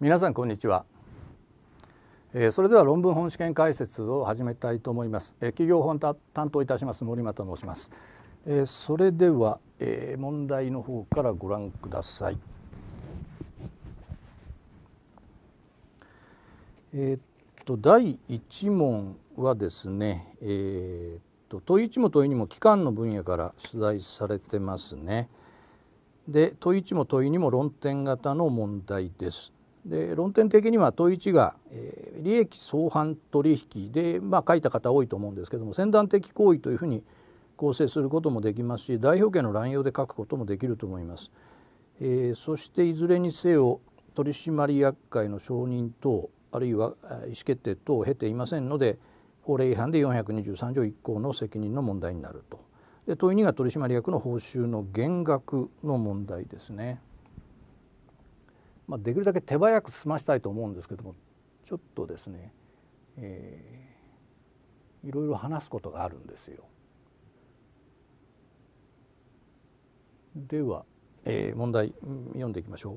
皆さんこんにちは、えー、それでは論文本試験解説を始めたいと思います、えー、企業本担当いたします森又と申します、えー、それでは、えー、問題の方からご覧くださいえー、っと第1問はですね、えー、と問1も問2も機関の分野から出題されてますね。で問1も問2も論点型の問題です。で論点的には問一が、えー、利益相反取引で、まあ、書いた方多いと思うんですけども先端的行為というふうに構成することもできますし代表権の乱用で書くこともできると思います。えー、そしていずれにせよ取締役会の承認等あるいは意思決定等を経ていませんので法令違反で423条1項の責任の問題になると。で問い2が取締役の報酬の減額の問題ですね。まあ、できるだけ手早く済ましたいと思うんですけどもちょっとですね、えー、いろいろ話すことがあるんですよ。では、えー、問題読んでいきましょ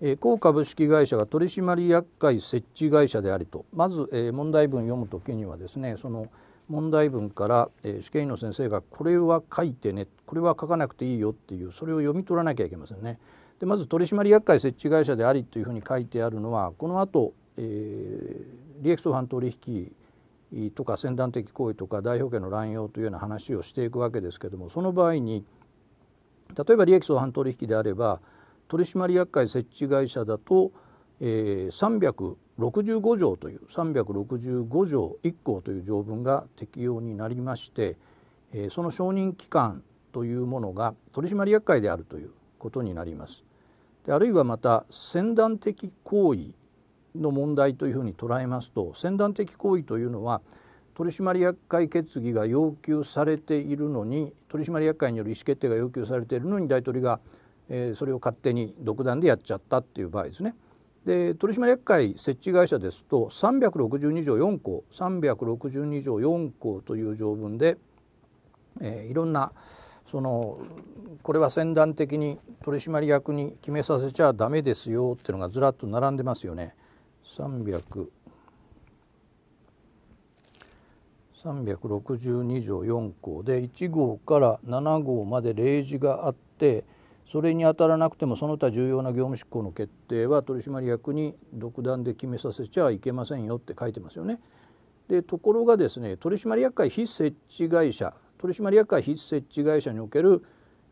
う、え高株式会社が取締役会設置会社でありとまず、え問題文読むときにはですねその問題文から、えー、試験員の先生がこれは書いてねこれは書かなくていいよっていうそれを読み取らなきゃいけませんね。でまず取締役会設置会社でありというふうに書いてあるのはこの後、えー、利益相反取引とか先端的行為とか代表権の乱用というような話をしていくわけですけどもその場合に例えば利益相反取引であれば取締役会設置会社だと、えー、365条という365条1項という条文が適用になりまして、えー、その承認期間というものが取締役会であるということになります。であるいはまた先断的行為の問題というふうに捉えますと先断的行為というのは取締役会決議が要求されているのに取締役会による意思決定が要求されているのに大統領が、えー、それを勝手に独断でやっちゃったっていう場合ですね。で取締役会設置会社ですと362条4項362条4項という条文で、えー、いろんな、そのこれは先断的に取締役に決めさせちゃダメですよっていうのがずらっと並んでますよね。3 6 2条4項で1号から7号まで例示があってそれに当たらなくてもその他重要な業務執行の決定は取締役に独断で決めさせちゃいけませんよって書いてますよね。でところがですね取締役会非設置会社取締役会非設置会社における、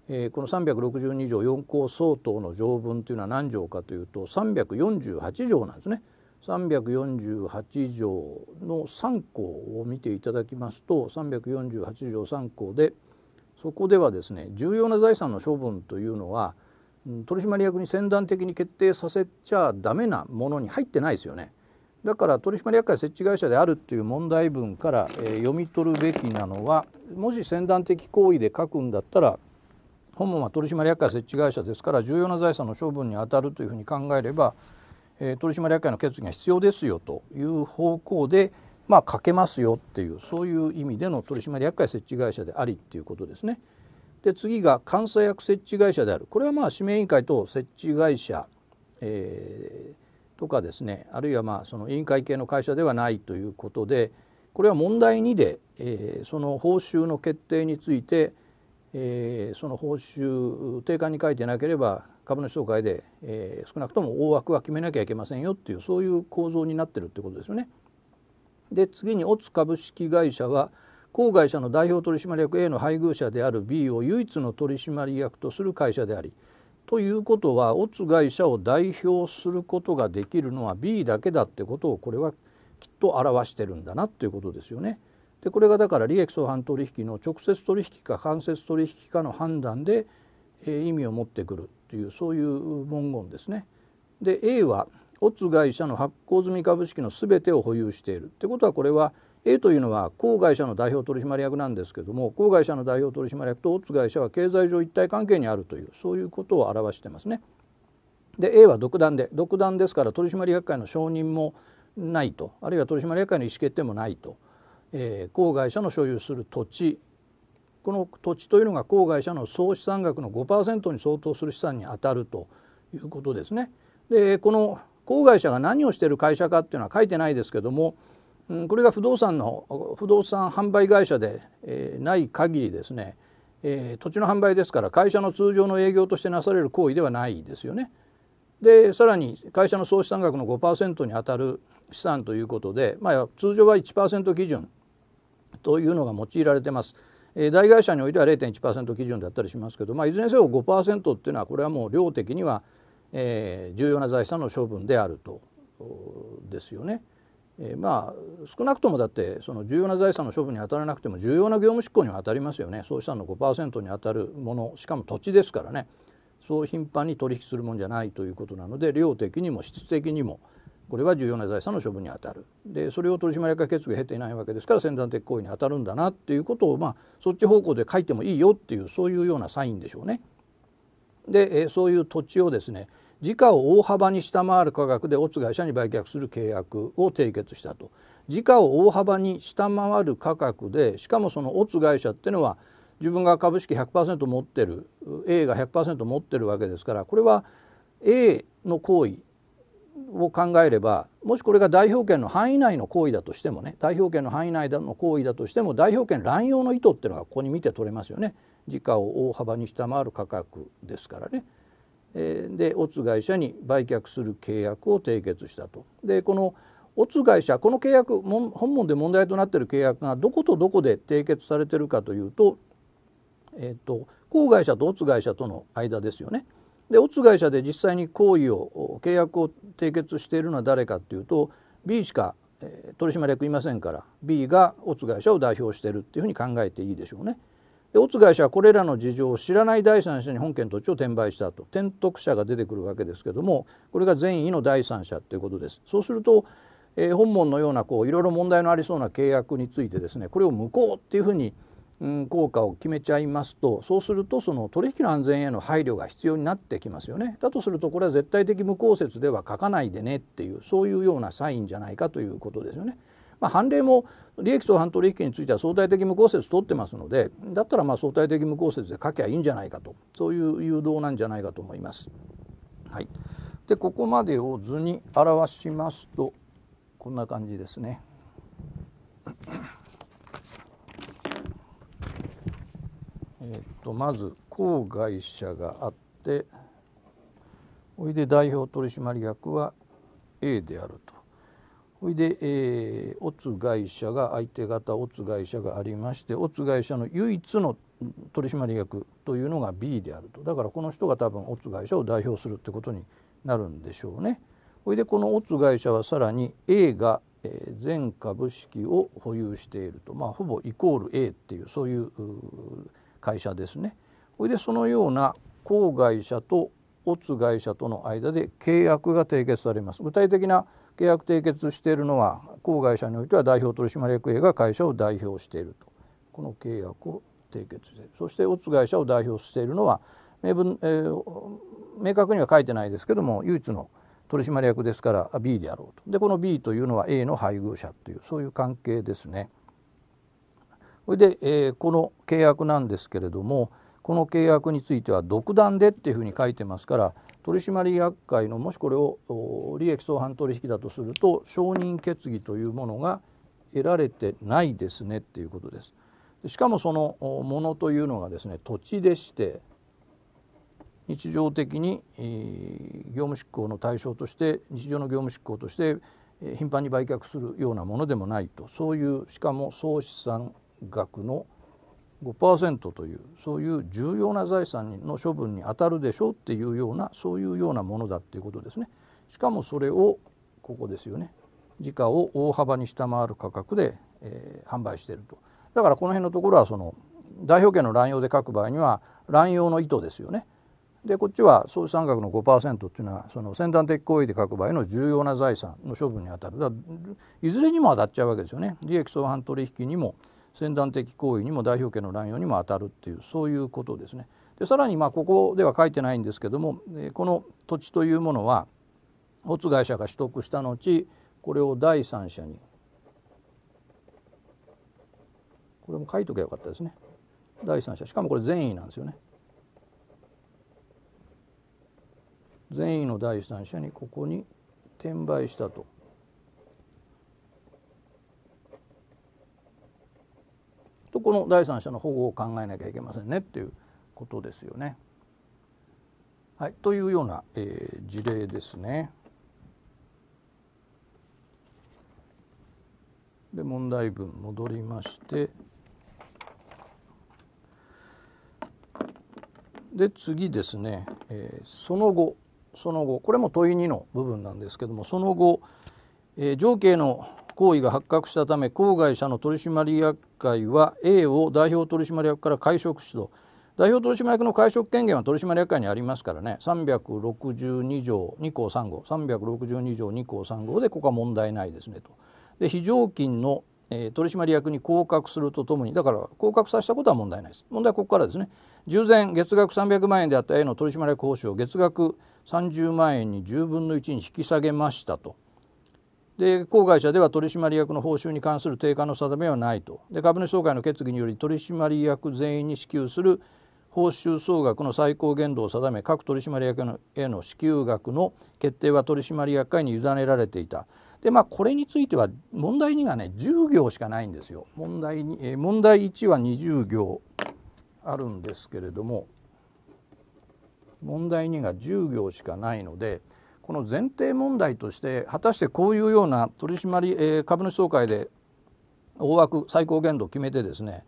えこの362条4項相当の条文というのは何条かというと348条なんですね。348条の3項を見ていただきますと348条3項でそこではですね重要な財産の処分というのは取締役に先断的に決定させちゃダメなものに入ってないですよね。だから取締役会設置会社であるという問題文から、えー、読み取るべきなのはもし先端的行為で書くんだったら本文は取締役会設置会社ですから重要な財産の処分にあたるというふうに考えれば、えー、取締役会の決議が必要ですよという方向で、まあ、書けますよっていうそういう意味での取締役会設置会社でありっていうことですね。で次が監査役設置会社であるこれはまあ指名委員会と設置会社、えーとかですねあるいはまあその委員会系の会社ではないということでこれは問題2で、えー、その報酬の決定について、えー、その報酬定款に書いてなければ株主総会で、えー、少なくとも大枠は決めなきゃいけませんよっていうそういう構造になってるってことですよね。で次にオツ株式会社は郊会社の代表取締役 A の配偶者である B を唯一の取締役とする会社でありということはオツ会社を代表することができるのは B だけだってことをこれはきっと表してるんだなということですよね。でこれがだから利益相反取引の直接取引か間接取引かの判断で、えー、意味を持ってくるというそういう文言ですね。で A はオツ会社の発行済み株式の全てを保有しているってことはこれは A というのは公会社の代表取締役なんですけども公会社の代表取締役とオッズ会社は経済上一体関係にあるというそういうことを表してますね。で A は独断で独断ですから取締役会の承認もないとあるいは取締役会の意思決定もないと、えー、郊外社の所有する土地この土地というのが公会社の総資産額の5%に相当する資産にあたるということですね。でこの公会社が何をしている会社かっていうのは書いてないですけどもうん、これが不動産の不動産販売会社で、えない限りですね、え土地の販売ですから会社の通常の営業としてなされる行為ではないですよね。でさらに会社の総資産額の5%にあたる資産ということで、まあ、通常は1%基準というのが用いられてます。え大会社においては0.1%基準だったりしますけど、まあ、いずれにせよ5%っていうのはこれはもう量的には、え重要な財産の処分であるとですよね。えー、まあ少なくともだってその重要な財産の処分に当たらなくても重要な業務執行には当たりますよね総資産の5%に当たるものしかも土地ですからねそう頻繁に取引するもんじゃないということなので量的にも質的にもこれは重要な財産の処分に当たるでそれを取締役決議を経ていないわけですから先端的行為に当たるんだなっていうことを、まあ、そっち方向で書いてもいいよっていうそういうようなサインでしょうね。で、えそういう土地をですね時価を大幅に下回る価格でオッツ会社に売却する契約を締結したと時価を大幅に下回る価格でしかもそのオッツ会社っていうのは自分が株式100%持ってる A が100%持ってるわけですからこれは A の行為を考えればもしこれが代表権の範囲内の行為だとしてもね代表権の範囲内の行為だとしても代表権乱用の意図っていうのがここに見て取れますよね時価を大幅に下回る価格ですからね。でオツ会社に売却する契約を締結したと。でこのオツ会社この契約本門で問題となっている契約がどことどこで締結されているかというと,、えーと、公会社とオツ会社との間ですよね。でオツ会社で実際に行為を契約を締結しているのは誰かっていうと B しか、え取締役いませんから B がオツ会社を代表しているっていうふうに考えていいでしょうね。で乙会社はこれらの事情を知らない第三者に本件土地を転売したと転得者が出てくるわけですけどもこれが善意の第三者ということですそうすると、えー、本門のようなこういろいろ問題のありそうな契約についてですねこれを無効っていうふうに、うん、効果を決めちゃいますとそうするとその取引の安全への配慮が必要になってきますよねだとするとこれは絶対的無効説では書かないでねっていうそういうようなサインじゃないかということですよね。まあ、判例も利益相反取引については相対的無効説取ってますのでだったらまあ相対的無効説で書きゃいいんじゃないかとそういう誘導なんじゃないかと思います。はい、でここまでを図に表しますとこんな感じですね。えっとまず郊会社があっておいで代表取締役は A であると。ほいで、えー、オツ会社が相手方オツ会社がありましてオツ会社の唯一の取締役というのが B であるとだからこの人が多分オツ会社を代表するってことになるんでしょうね。ほいでこのオツ会社はさらに A が全株式を保有していると、まあ、ほぼイコール A っていうそういう会社ですね。ほいでそのような郊会社とオツ会社との間で契約が締結されます。具体的な契約締結しているのは郊外社においては代表取締役 A が会社を代表しているとこの契約を締結しているそしてオッ会社を代表しているのは明文、えー、明確には書いてないですけども唯一の取締役ですから B であろうとでこの B というのは A の配偶者というそういう関係ですね。それで、えー、この契約なんですけれどもこの契約については独断でっていうふうに書いてますから取締役会のもしこれを利益相反取引だとすると承認決議というものが得られてないですねっていうことです。しかもそのものというのがですね土地でして日常的に業務執行の対象として日常の業務執行として頻繁に売却するようなものでもないとそういうしかも総資産額の5%というそういう重要な財産の処分に当たるでしょうっていうようなそういうようなものだっていうことですね。しかもそれをここですよね時価を大幅に下回る価格で、えー、販売しているとだからこの辺のところはその代表権の乱用で書く場合には乱用の意図ですよね。でこっちは総資産額の5%っていうのはその先端的行為で書く場合の重要な財産の処分に当たるだいずれにも当たっちゃうわけですよね利益相反取引にも先断的行為にも代表権の乱用にも当たるっていうそういうことですね。でさらにまあここでは書いてないんですけども、えこの土地というものは乙会社が取得した後これを第三者にこれも書いとけばよかったですね第三者しかもこれ善意なんですよね善意の第三者にここに転売したととこの第三者の保護を考えなきゃいけませんねっていうことですよね。はい、というような、えー、事例ですね。で問題文戻りましてで次ですね、えー、その後その後これも問い2の部分なんですけどもその後、えー、上の行為が発覚したため郊会社の取締役会は A を代表取締役から解職指導代表取締役の解職権限は取締役会にありますからね362条2項3号362条2項3号でここは問題ないですねと。で非常勤の、え取締役に降格するとともにだから降格させたことは問題ないです問題はここからですね従前月額300万円であった A の取締役報酬を月額30万円に10分の1に引き下げましたとで郊会社では取締役の報酬に関する定価の定めはないとで株主総会の決議により取締役全員に支給する報酬総額の最高限度を定め各取締役への支給額の決定は取締役会に委ねられていたでまあこれについては問題2がね10行しかないんですよ問題え問題1は20行あるんですけれども問題2が10行しかないのでこの前提問題として果たしてこういうような取締、えー、株主総会で大枠最高限度を決めてですね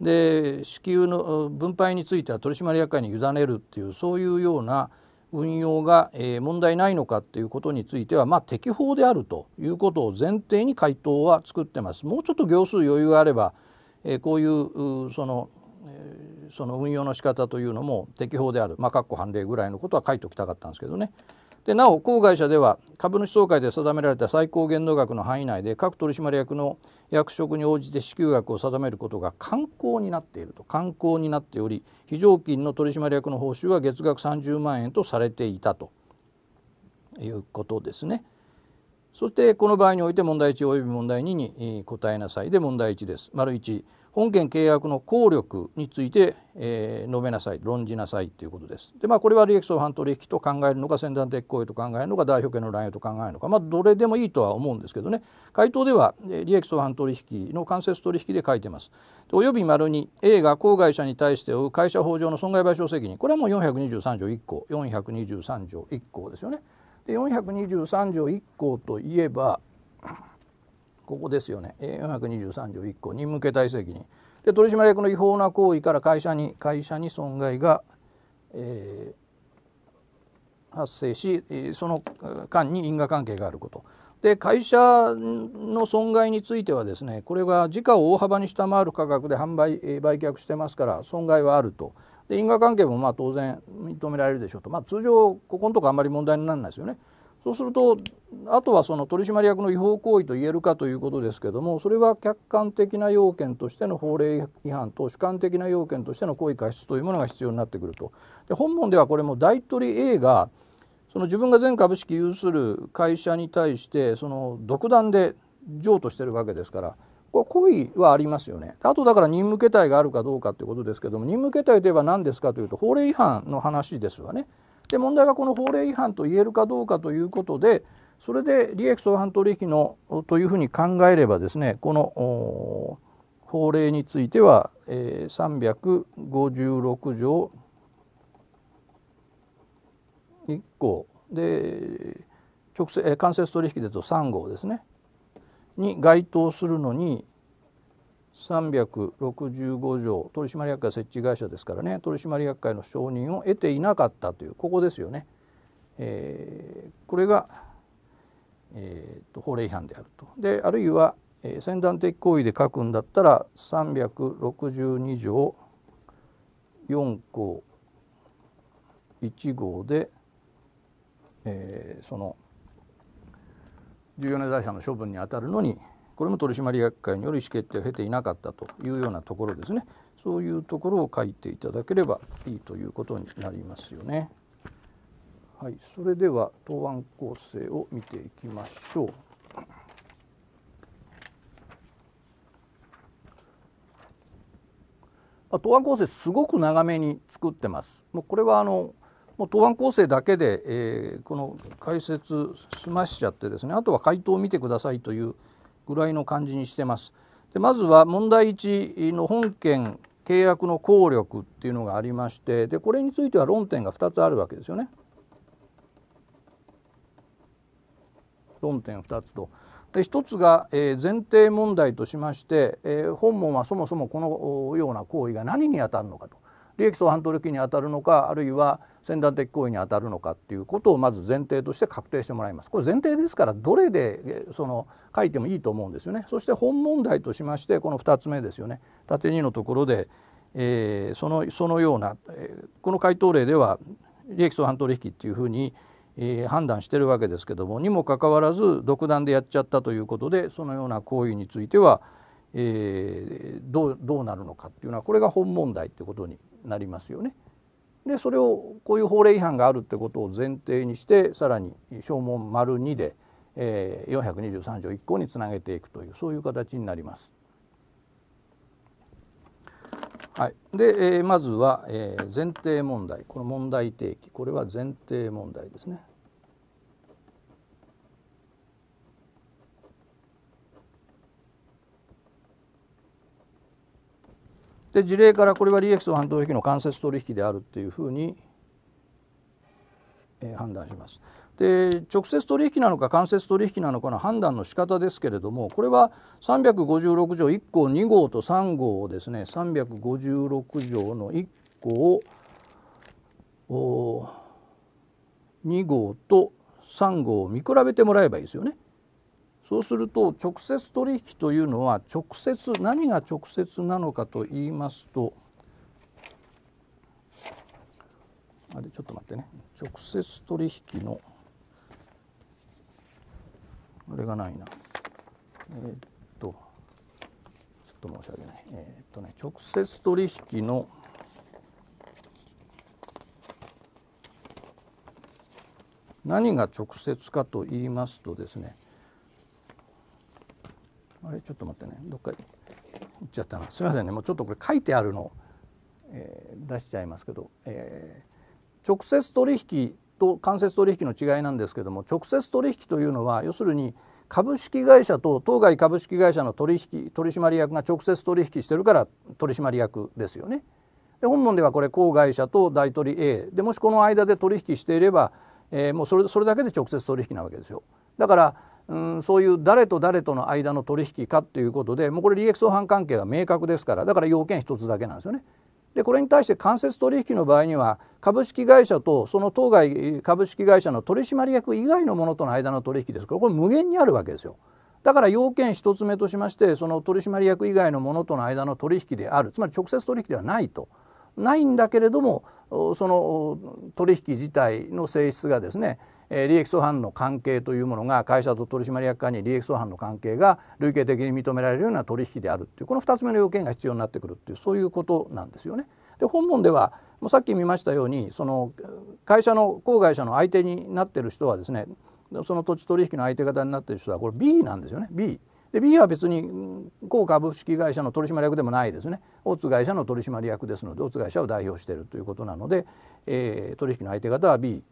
で支給の分配については取締役会に委ねるっていうそういうような運用が、えー、問題ないのかっていうことについては、まあ、適法であるということを前提に回答は作ってます。もうちょっと行数余裕があれば、えー、こういうそのその運用の仕方というのも適法である、まあ、括弧判例ぐらいのことは書いておきたかったんですけどね。でなお子会社では株主総会で定められた最高限度額の範囲内で各取締役の役職に応じて支給額を定めることが慣行になっていると慣行になっており非常勤の取締役の報酬は月額30万円とされていたということですね。そしてこの場合において問題1及び問題2に答えなさいで問題1です。丸1本件契約の効力について、えー、述べなさい論じなさいということです。でまあこれは利益相反取引と考えるのか先端的行為と考えるのか代表権の乱用と考えるのかまあどれでもいいとは思うんですけどね回答では、えー、利益相反取引の間接取引で書いてます。および丸に A が公害者に対して負う会社法上の損害賠償責任これはもう423条1項423条1項ですよね。で423条1項といえばここですよね423条1項任務形態責任で取締役の違法な行為から会社に会社に損害が、えー、発生しその間に因果関係があることで会社の損害についてはですねこれが時価を大幅に下回る価格で販売売却してますから損害はあるとで因果関係もまあ当然認められるでしょうと、まあ、通常ここのとこあんまり問題にならないですよね。そうするとあとはその取締役の違法行為と言えるかということですけどもそれは客観的な要件としての法令違反と主観的な要件としての行為過失というものが必要になってくるとで本文ではこれも大取 A がその自分が全株式有する会社に対してその独断で譲渡してるわけですからこれ故意はありますよねあとだから任務形態があるかどうかということですけども任務形態といえば何ですかというと法令違反の話ですわね。で問題はこの法令違反と言えるかどうかということでそれで利益相反取引のというふうに考えればですねこの法令については、えー、356条1項で直接間接取引でと3号ですねに該当するのに、365条取締役会設置会社ですからね取締役会の承認を得ていなかったというここですよね、えー、これが、えーと、法令違反であるとであるいは、えー、先端的行為で書くんだったら362条4項1号で、えー、その重要な財産の処分にあたるのにこれも取締役会による意思決定を経ていなかったというようなところですねそういうところを書いていただければいいということになりますよね。はい、それでは答案構成を見ていきましょう。答案構成すごく長めに作ってます。もうこれはあのもう答案構成だけで、えー、この解説済ましちゃってですねあとは回答を見てくださいというぐらいの感じにしてます。でまずは問題1の本件契約の効力っていうのがありましてでこれについては論点が2つあるわけですよね。論点2つと。で1つが、えー、前提問題としまして、えー、本門はそもそもこのような行為が何にあたるのかと利益相反取引に当たるのかあるいは先端的行為に当たるのかっていうことをまず前提として確定してもらいますこれ前提ですからどれでその書いてもいいと思うんですよねそして本問題としましてこの2つ目ですよね縦2のところで、えー、そのそのような、えー、この回答例では利益相反取引っていうふうに、えー、判断してるわけですけどもにもかかわらず独断でやっちゃったということでそのような行為については、えー、どうどうなるのかっていうのはこれが本問題ってことになりますよね。でそれをこういう法令違反があるってことを前提にしてさらに証文丸2で、えー、423条1項につなげていくというそういう形になります。はい、で、えー、まずは、えー、前提問題この問題提起これは前提問題ですね。で事例からこれは利益と反動益の間接取引であるっていうふうに、えー、判断します。で直接取引なのか間接取引なのかの判断の仕方ですけれどもこれは356条1項2号と3号をですね356条の1項2号と3号を見比べてもらえばいいですよね。そうすると直接取引というのは直接何が直接なのかと言いますとあれちょっと待ってね直接取引のあれがないなえー、っとちょっと申し訳ないえー、っとね直接取引の何が直接かと言いますとですねれちょっと待ってねどっか行っちゃったなすいませんねもうちょっとこれ書いてあるの、えー、出しちゃいますけど、えー、直接取引と間接取引の違いなんですけども直接取引というのは要するに株式会社と当該株式会社の取引取締役が直接取引してるから取締役ですよね。で本門ではこれ公会社と大取 A でもしこの間で取引していれば、えー、もうそれそれだけで直接取引なわけですよ。だからうん、そういう誰と誰との間の取引かということでもうこれ利益相反関係が明確ですからだから要件一つだけなんですよね。でこれに対して間接取引の場合には株式会社とその当該株式会社の取締役以外のものとの間の取引ですからこれ無限にあるわけですよ。だから要件1つ目としましてその取締役以外のものとの間の取引であるつまり直接取引ではないと。ないんだけれどもその取引自体の性質がですねえ利益相反の関係というものが会社と取締役会に利益相反の関係が累計的に認められるような取引であるっていうこの2つ目の要件が必要になってくるっていうそういうことなんですよね。で本文ではもうさっき見ましたようにその会社の郊外者の相手になってる人はですねその土地取引の相手方になってる人はこれ B なんですよね B。で B は別に高株式会社の取締役でもないですね大津会社の取締役ですので大津会社を代表しているということなので、えー、取引の相手方は B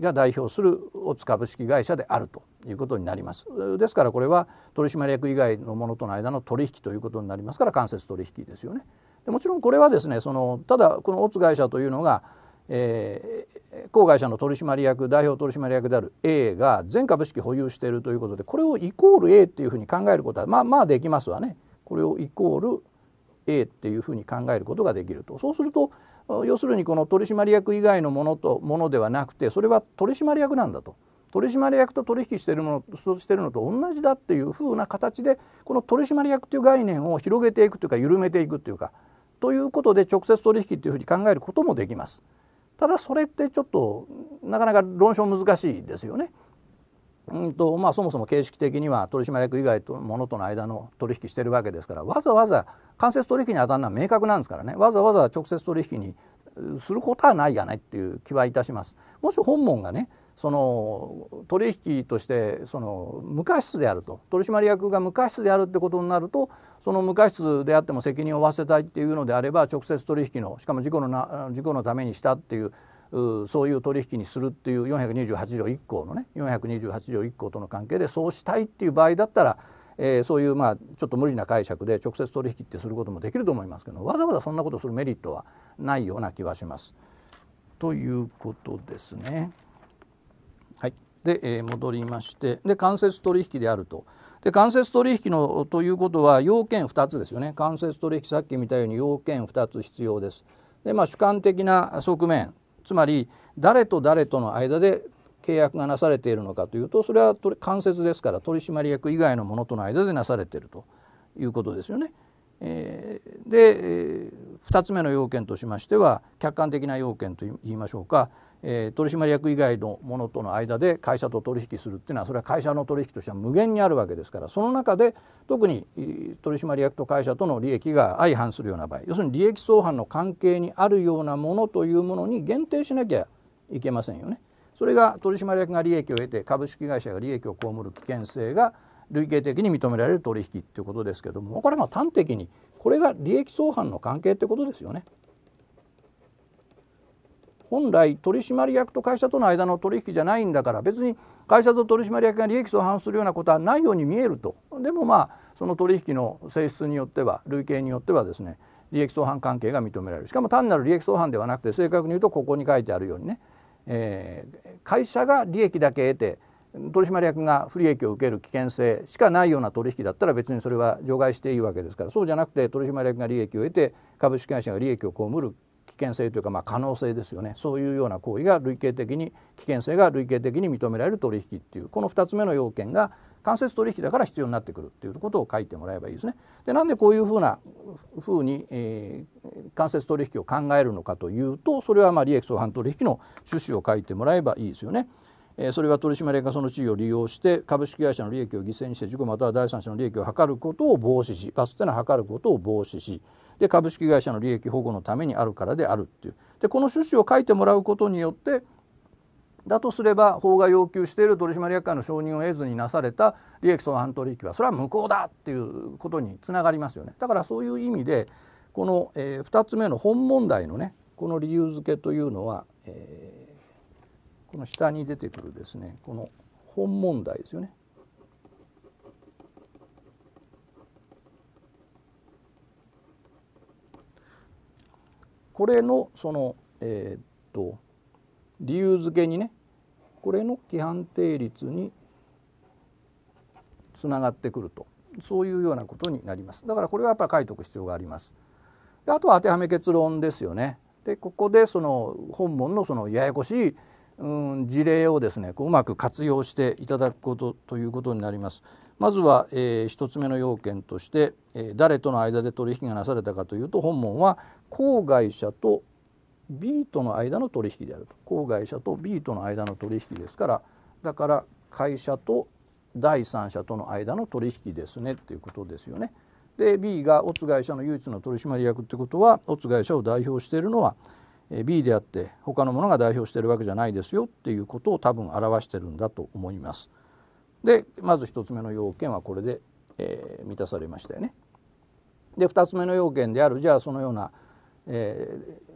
が代表するオ株式会社であるということになりますですからこれは取締役以外のものとの間の取引ということになりますから間接取引ですよねでもちろんこれはですねそのただこのオツ会社というのが、えー、郊社の取締役代表取締役である A が全株式保有しているということでこれをイコール A っていうふうに考えることはまあまあできますわねこれをイコール A っていうふうに考えることができるとそうすると要するにこの取締役以外のものとものではなくてそれは取締役なんだと取締役と取引してるものしてるのと同じだっていうふうな形でこの取締役という概念を広げていくというか緩めていくというかということで直接取引というふうに考えることもできます。ただそれってちょっとなかなか論証難しいですよね。うんとまあ、そもそも形式的には取締役以外とものとの間の取引してるわけですからわざわざ間接取引に当たるのは明確なんですからねわざわざ直接取引にすることはないやないっていう気はいたします。もし本門がねその取引としてその無過失であると取締役が無過失であるってことになるとその無過失であっても責任を負わせたいっていうのであれば直接取引のしかも事故のな事故のためにしたっていうそういう取引にするっていう428条1項のね428条1項との関係でそうしたいっていう場合だったら、えー、そういうまあちょっと無理な解釈で直接取引ってすることもできると思いますけどわざわざそんなことするメリットはないような気はします。ということですね。はい、で、えー、戻りましてで間接取引であると。で間接取引のということは要件2つですよね間接取引さっき見たように要件2つ必要です。でまあ主観的な側面つまり誰と誰との間で契約がなされているのかというとそれは間接ですから取締役以外の者との間でなされているということですよね。えで、2つ目の要件としましては客観的な要件といいましょうかえー、取締役以外のものとの間で会社と取引するっていうのはそれは会社の取引としては無限にあるわけですからその中で特に取締役と会社との利益が相反するような場合要するに利益相反の関係にあるようなものというものに限定しなきゃいけませんよね。それが取締役が利益を得て株式会社が利益を被る危険性が累計的に認められる取引ということですけどもこれは端的にこれが利益相反の関係ってことですよね。本来取締役と会社との間の取引じゃないんだから別に会社と取締役が利益相反するようなことはないように見えるとでもまあその取引の性質によっては類型によってはですね利益相反関係が認められるしかも単なる利益相反ではなくて正確に言うとここに書いてあるようにね、えー、会社が利益だけ得て取締役が不利益を受ける危険性しかないような取引だったら別にそれは除外していいわけですからそうじゃなくて取締役が利益を得て株式会社が利益を被る危険性というか、まあ、可能性ですよねそういうような行為が類型的に危険性が類型的に認められる取引っていうこの2つ目の要件が間接取引だから必要になってくるっていうことを書いてもらえばいいですね。でなんでこういうふうなふうに、えー、間接取引を考えるのかというとそれはま利益相反取引の趣旨を書いてもらえばいいですよね。えそれは取締役がその地位を利用して株式会社の利益を犠牲にして事故または第三者の利益を図ることを防止し罰というのは図ることを防止しで株式会社の利益保護のためにあるからであるっていうでこの趣旨を書いてもらうことによってだとすれば法が要求している取締役会の承認を得ずになされた利益相反取引はそれは無効だっていうことにつながりますよねだからそういう意味でこの、え2つ目の本問題のねこの理由付けというのは、えーこの下に出てくるですねこの本問題ですよね。これのそのえー、っと理由付けにねこれの規範定律につながってくるとそういうようなことになりますだからこれはやっぱり書いておく必要がありますであとは当てはめ結論ですよねでここでその本文のそのややこしいうん、事例をですねこううまく活用していただくことということになります。まずは、えー、1つ目の要件として、えー、誰との間で取引がなされたかというと本文は公会社と B との間の取引であると公会社と B との間の取引ですからだから会社と第三者との間の取引ですねっていうことですよね。で B がオツ会社の唯一の取締役ってことはオツ会社を代表しているのは B であって他のものが代表してるわけじゃないですよっていうことを多分表してるんだと思います。でまず1つ目の要件はこれで、えー、満たされましたよね。で2つ目の要件であるじゃあそのような、え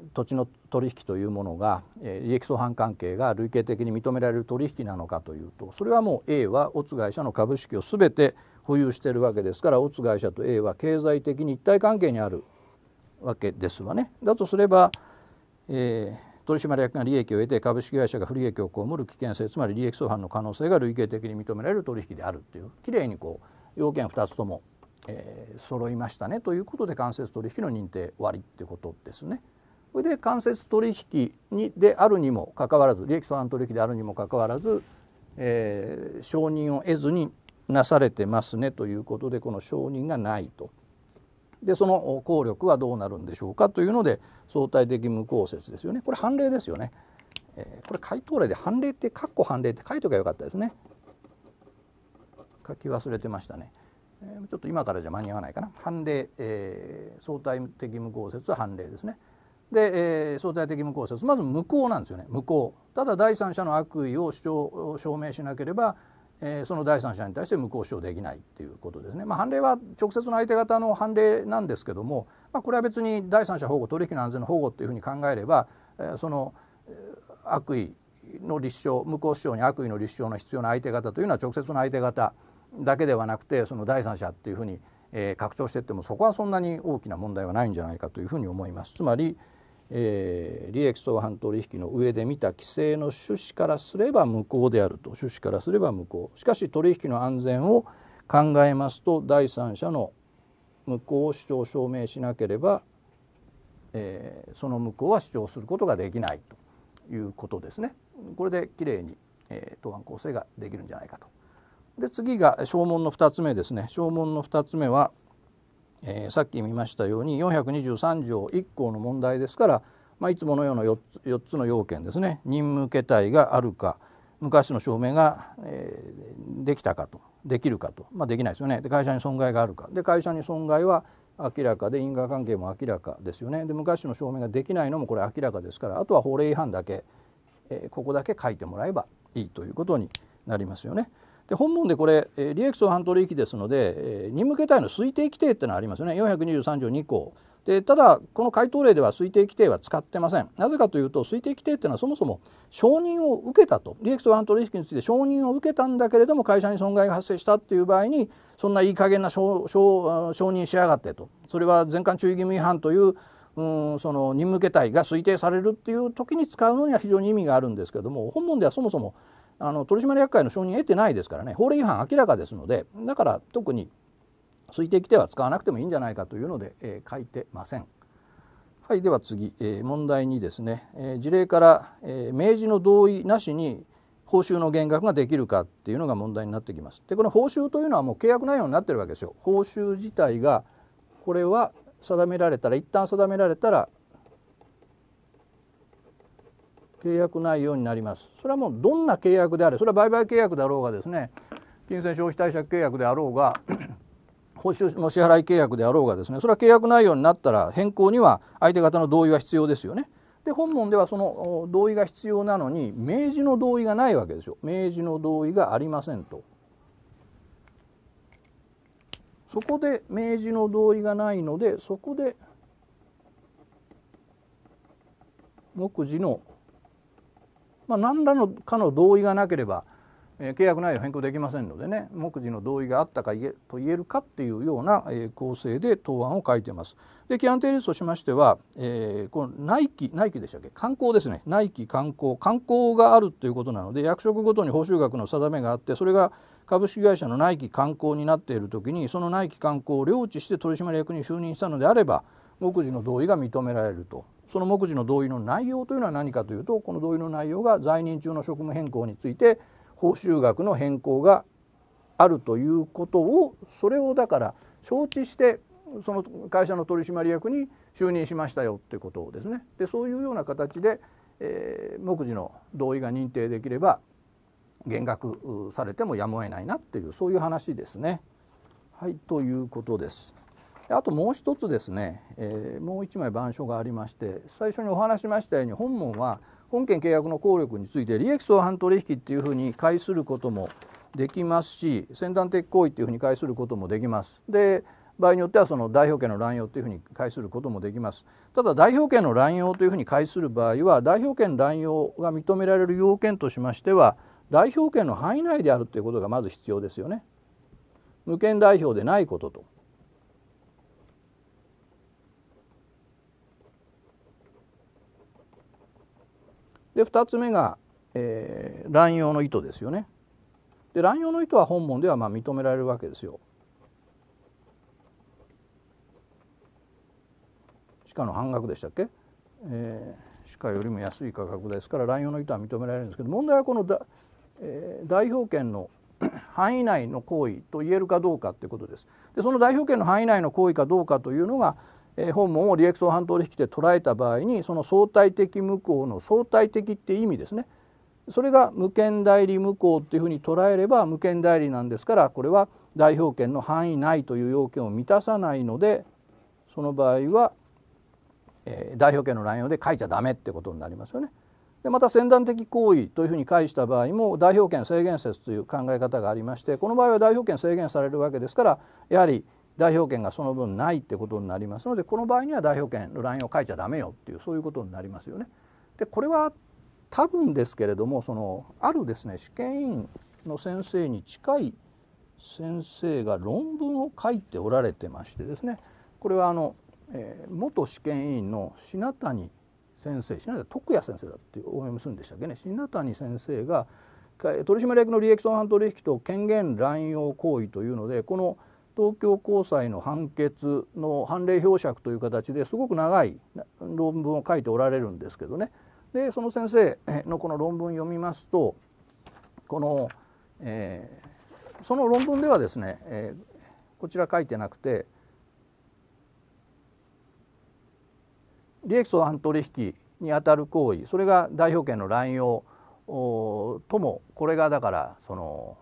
ー、土地の取引というものが、えー、利益相反関係が累計的に認められる取引なのかというとそれはもう A はオツ会社の株式を全て保有しているわけですからオツ会社と A は経済的に一体関係にあるわけですわね。だとすればえー、取締役が利益を得て株式会社が不利益を被る危険性つまり利益相反の可能性が累計的に認められる取引であるというきれいにこう要件2つとも、えー、揃いましたねということで間接取引の認定終わりということですね。それで間接取引にであるにもかかわらず利益相反取引であるにもかかわらず、えー、承認を得ずになされてますねということでこの承認がないとでその効力はどうなるんでしょうかというので相対的無効説ですよねこれ判例ですよね、えー、これ回答例で判例って括弧判例って書いとけばよかったですね書き忘れてましたね、えー、ちょっと今からじゃ間に合わないかな判例、えー、相対的無効説は判例ですねで、えー、相対的無効説まず無効なんですよね無効ただ第三者の悪意を主張証明しなければえー、その第三者に対して無効主できないということですね。まあ、判例は直接の相手方の判例なんですけども、まあ、これは別に第三者保護取引の安全の保護というふうに考えれば、えー、その悪意の立証無効主張に悪意の立証の必要な相手方というのは直接の相手方だけではなくてその第三者っていうふうに、えー、拡張していってもそこはそんなに大きな問題はないんじゃないかというふうに思います。つまり、えー、利益相反取引の上で見た規制の趣旨からすれば無効であると趣旨からすれば無効しかし取引の安全を考えますと第三者の無効を主張証明しなければ、えー、その無効は主張することができないということですね。これできれいに、えー、答案構成ができるんじゃないかと。で次が証文の2つ目ですね。証文の2つ目は、えー、さっき見ましたように423条1項の問題ですから、まあ、いつものような 4, 4つの要件ですね任務形態があるか昔の証明が、えー、できたかとできるかと、まあ、できないですよねで会社に損害があるかで会社に損害は明らかで因果関係も明らかですよねで昔の証明ができないのもこれ明らかですからあとは法令違反だけ、えー、ここだけ書いてもらえばいいということになりますよね。で本文でこれ、え利益相反取引ですので、え任務形態の推定規定ってのはありますよね423条2項でただこの回答例では推定規定は使ってませんなぜかというと推定規定っていうのはそもそも承認を受けたと利益相反取引について承認を受けたんだけれども会社に損害が発生したっていう場合にそんないい加減な承承認しやがってとそれは全館注意義務違反といううんその任務形態が推定されるっていう時に使うのには非常に意味があるんですけども本文ではそもそもあの取締役会の承認得てないですからね法令違反明らかですのでだから特に推定規定は使わなくてもいいんじゃないかというので、えー、書いてません。はい、では次、えー、問題2ですね、えー、事例から、えー、明示の同意なしに報酬の減額ができるかっていうのが問題になってきます。でこの報酬というのはもう契約内容になってるわけですよ。報酬自体がこれは定められたら一旦定められたら契約内容になりますそれはもうどんな契約であれそれは売買契約だろうがですね金銭消費貸借契約であろうが 報酬の支払い契約であろうがですねそれは契約内容になったら変更には相手方の同意は必要ですよね。で本文ではその同意が必要なのに明示の同意がないわけですよ明示の同意がありませんと。そこで明示の同意がないのでそこで目次のまあ、何らのかの同意がなければ、えー、契約内容変更できませんのでね目次の同意があったか言えと言えるかっていうような、えー、構成で答案を書いています。で規範定律としましては、えー、この内規内規でしたっけ観光ですね内規観光観光があるということなので役職ごとに報酬額の定めがあってそれが株式会社の内規観光になっている時にその内規観光を領地して取締役に就任したのであれば目次の同意が認められるとその目次の同意の内容というのは何かというとこの同意の内容が在任中の職務変更について報酬額の変更があるということをそれをだから承知してその会社の取締役に就任しましたよということですねでそういうような形で、えー、目次の同意が認定できれば減額されてもやむを得ないなっていうそういう話ですね。はいということです。あともう一つですね、えー、もう一枚板書がありまして最初にお話しましたように本門は本件契約の効力について利益相反取引っていうふうに解することもできますし先端的行為っていうふうに解することもできます。で場合によってはその代表権の乱用というふうに解することもできますただ代表権の乱用というふうに解する場合は代表権乱用が認められる要件としましては代表権の範囲内であるということがまず必要ですよね無権代表でないこととで2つ目が、えー、乱用の意図ですよね。で乱用の意図は本文ではまあ認められるわけですよ。歯科の半額でしたっけ、えー、歯科よりも安い価格ですから乱用の意図は認められるんですけど問題はこのだ、えー、代表権の 範囲内の行為と言えるかどうかってことです。でその代表権の範囲内の行為かどうかというのが本門を利益相反取引で捉えた場合にその相対的無効の相対的って意味ですねそれが無権代理無効っていうふうに捉えれば無権代理なんですからこれは代表権の範囲内という要件を満たさないのでその場合は、えー、代表権の乱用で書いちゃダメってことになりますよね。でまた先断的行為というふうに解した場合も代表権制限説という考え方がありましてこの場合は代表権制限されるわけですからやはり代表権がその分ないってことになりますのでこの場合には代表権のラインを書いちゃダメよっていうそういうことになりますよね。でこれは多分ですけれどもそのあるですね試験委員の先生に近い先生が論文を書いておられてましてですねこれはあの、えー、元試験委員の品谷先生品谷徳也先生だってお読みするんでしたっけね品谷先生が取締役の利益相反取引と権限乱用行為というのでこの「東京高裁の判決の判例表釈という形ですごく長い論文を書いておられるんですけどねでその先生のこの論文読みますとこの、えー、その論文ではですね、えー、こちら書いてなくて利益相反取引にあたる行為それが代表権の乱用ともこれがだからその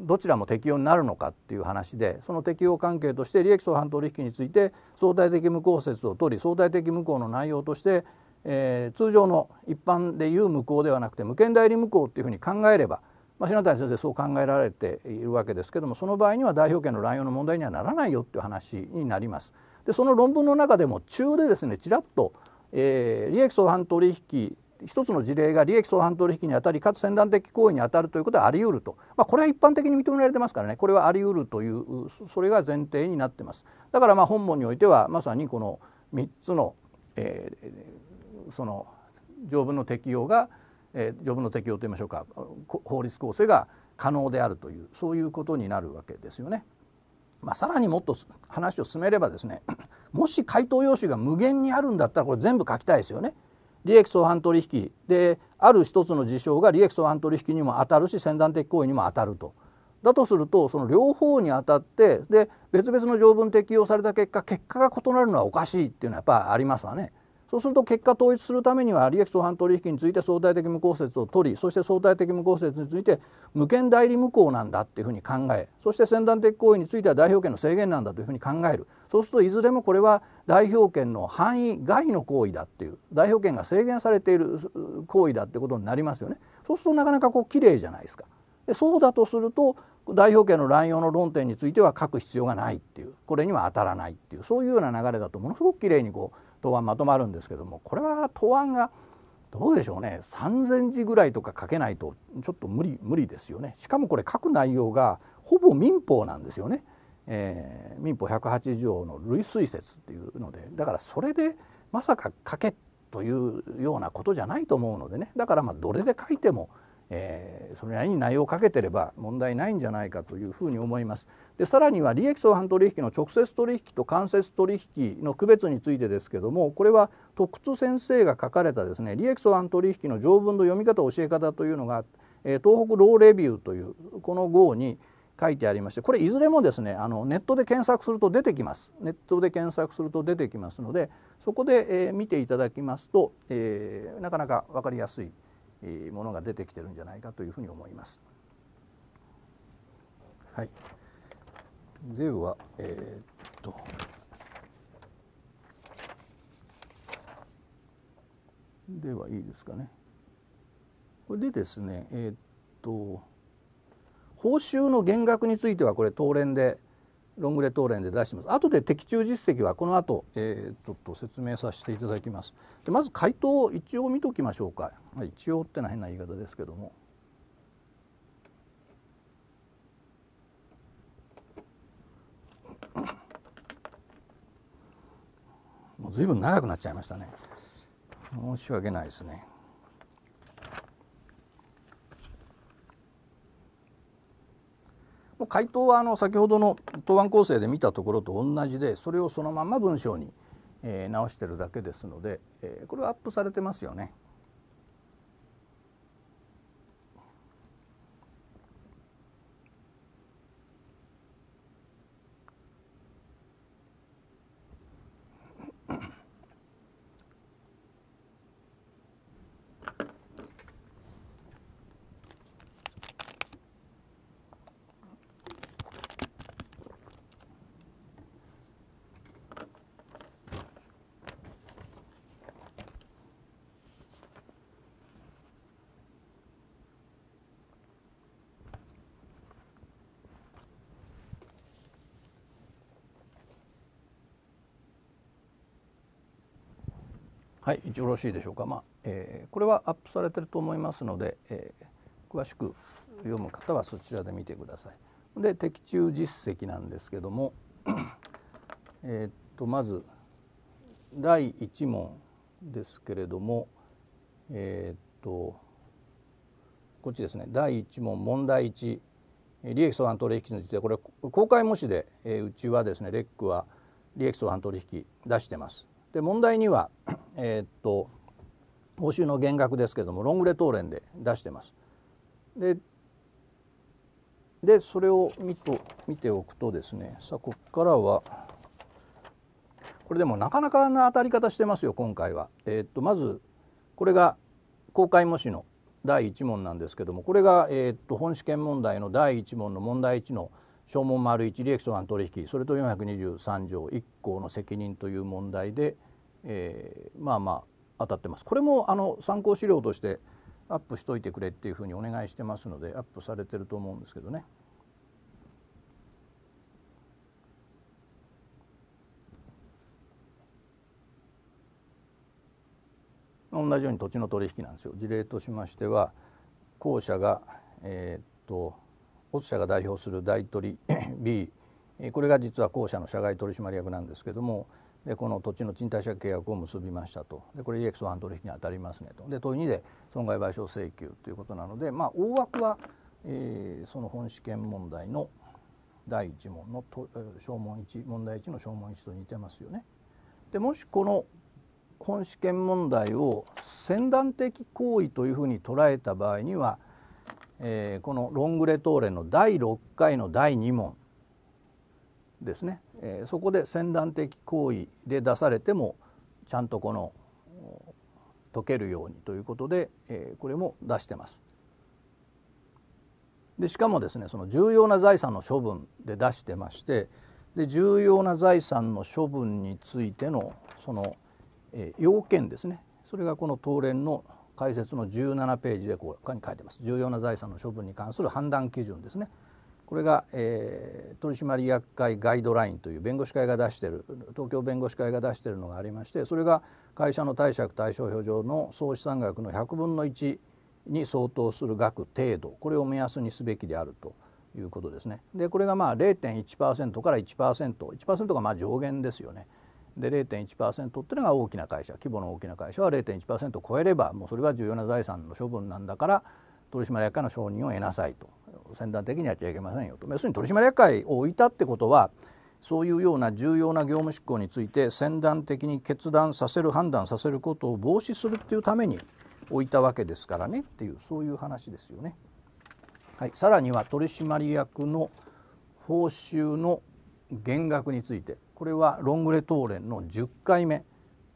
どちらも適用になるのかっていう話でその適用関係として利益相反取引について相対的無効説を取り相対的無効の内容として、えー、通常の一般でいう無効ではなくて無権代理無効っていうふうに考えれば、まあ、篠谷先生そう考えられているわけですけどもその場合には代表権の乱用の問題にはならないよっていう話になります。でその論文の中でも中でですねちらっと、えー、利益相反取引一つの事例が利益相反取引にあたりかつ先端的行為にあたるということはあり得ると、まあ、これは一般的に認められてますからねこれはあり得るというそれが前提になってますだからまあ本文においてはまさにこの3つの、えー、その条文の適用が、えー、条文の適用といいましょうか法律構成が可能であるというそういうことになるわけですよね。まあ、さらにもっと話を進めればですねもし回答用紙が無限にあるんだったらこれ全部書きたいですよね。利益相反取引である一つの事象が利益相反取引にも当たるし先端的行為にも当たると。だとするとその両方に当たってで別々の条文適用された結果結果が異なるのはおかしいっていうのはやっぱありますわね。そうすると結果統一するためには利益相反取引について相対的無効説を取りそして相対的無効説について無権代理無効なんだっていうふうに考えそして先端的行為については代表権の制限なんだというふうに考えるそうするといずれもこれは代表権の範囲外の行為だっていう代表権が制限されている行為だってことになりますよね。そうするとなかなかこう綺麗じゃないですか。でそうだとすると代表権の乱用の論点については書く必要がないっていうこれには当たらないっていうそういうような流れだとものすごく綺麗にこう答案まとまるんですけどもこれは答案がどうでしょうね3,000字ぐらいとか書けないとちょっと無理無理ですよねしかもこれ書く内容がほぼ民法なんですよね、えー、民法1 8 0条の類推説っていうのでだからそれでまさか書けというようなことじゃないと思うのでねだからまどれで書いてもえー、それなりに内容をかけてれば問題ないんじゃないかというふうに思います。でさらには利益相反取引の直接取引と間接取引の区別についてですけどもこれは徳津先生が書かれたですね利益相反取引の条文の読み方教え方というのが、えー、東北ローレビューというこの号に書いてありましてこれいずれもですねあのネットで検索すると出てきますネットで検索すると出てきますのでそこで、えー、見ていただきますと、えー、なかなか分かりやすいものが出てきてるんじゃないかというふうに思います。はい、では、えー、っとではいいですかね。これでですね、えー、っと報酬の減額についてはこれ当連でロングレート連で出してます。後で的中実績はこの後、えー、ちょっと説明させていただきます。でまず回答を一応見ときましょうか。まあ、一応ってのは変な言い方ですけども。もう随分長くなっちゃいましたね。申し訳ないですね。もう回答はあの先ほどの答案構成で見たところと同じでそれをそのまま文章に、えー、直してるだけですので、えー、これはアップされてますよね。よろしいでしょうか、まあえー、これはアップされてると思いますので、えー、詳しく読む方はそちらで見てください。で的中実績なんですけどもえっとまず第1問ですけれどもえー、っとこっちですね第1問問題1利益相反取引についてこれ公開模試で、えー、うちはですねレックは利益相反取引出してます。で問題にはえー、っと報酬の減額ですけどもロングレトーレンで出してます。ででそれを見と見ておくとですねさあここからはこれでもなかなかな当たり方してますよ今回は。えー、っとまずこれが公開模試の第1問なんですけどもこれが、えー、っと本試験問題の第1問の問題1の証文丸1利益相反取引それと423条1項の責任という問題で。えー、まあまあ当たってますこれもあの参考資料としてアップしといてくれっていうふうにお願いしてますのでアップされてると思うんですけどね。同じように土地の取引なんですよ事例としましては後者が、えー、っとオ社が代表する大取 B これが実は後者の社外取締役なんですけどもでこの土地の賃貸借契約を結びましたとでこれ EX ワン取引に当たりますねとで問い2で損害賠償請求ということなので、まあ、大枠は、えー、その本試験問題の第1問のと証問1問題1の証問1と似てますよね。でもしこの本試験問題を先断的行為というふうに捉えた場合には、えー、このロングレトーレの第6回の第2問ですね、えー、そこで先断的行為で出されてもちゃんとこの解けるようにということで、えー、これも出してます。でしかもですねその重要な財産の処分で出してましてで重要な財産の処分についてのその、えー、要件ですねそれがこの東連の解説の17ページでここに書いてます重要な財産の処分に関する判断基準ですね。これが、えー、取締役会ガイドラインという弁護士会が出している東京弁護士会が出しているのがありましてそれが会社の貸借対照表上の総資産額の100分の1に相当する額程度これを目安にすべきであるということですね。でこれがまあ0.1%から 1%1% 1%がまあ上限ですよね。で0.1%っていうのが大きな会社規模の大きな会社は0.1%を超えればもうそれは重要な財産の処分なんだから取締役会の承認を得なさいと先端的にやっちゃいけませんよと要するに取締役会を置いたってことはそういうような重要な業務執行について先端的に決断させる判断させることを防止するっていうために置いたわけですからねっていうそういう話ですよね。はい、さらには取締役の報酬の減額についてこれはロングレ答ンの10回目